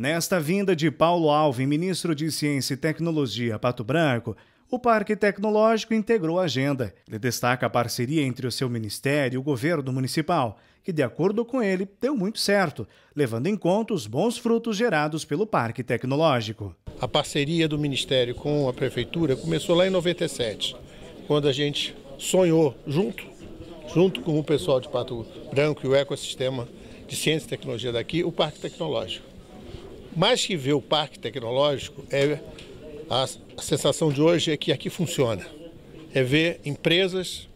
Nesta vinda de Paulo Alves, ministro de Ciência e Tecnologia Pato Branco, o Parque Tecnológico integrou a agenda. Ele destaca a parceria entre o seu ministério e o governo municipal, que, de acordo com ele, deu muito certo, levando em conta os bons frutos gerados pelo Parque Tecnológico. A parceria do ministério com a prefeitura começou lá em 97, quando a gente sonhou junto, junto com o pessoal de Pato Branco e o ecossistema de ciência e tecnologia daqui, o Parque Tecnológico mais que ver o parque tecnológico, é a, a sensação de hoje é que aqui funciona. É ver empresas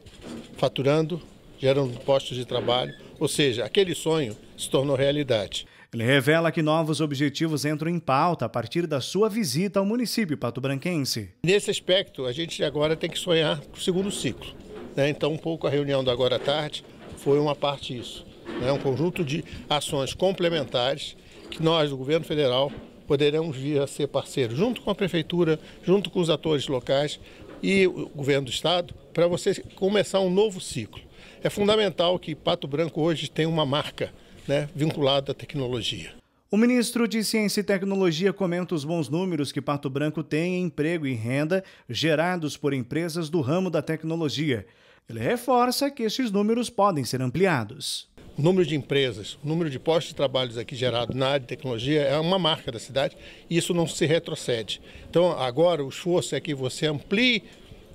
faturando, gerando postos de trabalho, ou seja, aquele sonho se tornou realidade. Ele revela que novos objetivos entram em pauta a partir da sua visita ao município patobranquense. Nesse aspecto, a gente agora tem que sonhar com o segundo ciclo. Né? Então, um pouco a reunião do agora à tarde foi uma parte disso. Né? Um conjunto de ações complementares que nós, o governo federal, poderemos vir a ser parceiros, junto com a prefeitura, junto com os atores locais e o governo do estado, para você começar um novo ciclo. É fundamental que Pato Branco hoje tenha uma marca né, vinculada à tecnologia. O ministro de Ciência e Tecnologia comenta os bons números que Pato Branco tem em emprego e renda gerados por empresas do ramo da tecnologia. Ele reforça que esses números podem ser ampliados o número de empresas, o número de postos de trabalho aqui gerado na área de tecnologia é uma marca da cidade e isso não se retrocede. Então, agora o esforço é que você amplie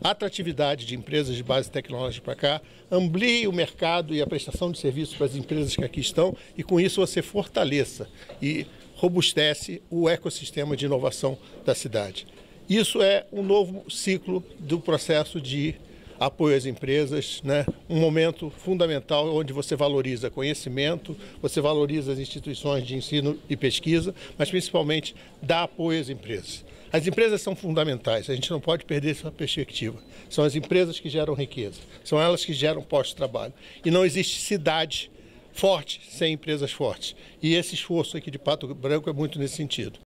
a atratividade de empresas de base tecnológica para cá, amplie o mercado e a prestação de serviços para as empresas que aqui estão e com isso você fortaleça e robustece o ecossistema de inovação da cidade. Isso é um novo ciclo do processo de apoio às empresas, né? um momento fundamental onde você valoriza conhecimento, você valoriza as instituições de ensino e pesquisa, mas principalmente dá apoio às empresas. As empresas são fundamentais, a gente não pode perder essa perspectiva. São as empresas que geram riqueza, são elas que geram postos de trabalho. E não existe cidade forte sem empresas fortes. E esse esforço aqui de Pato Branco é muito nesse sentido.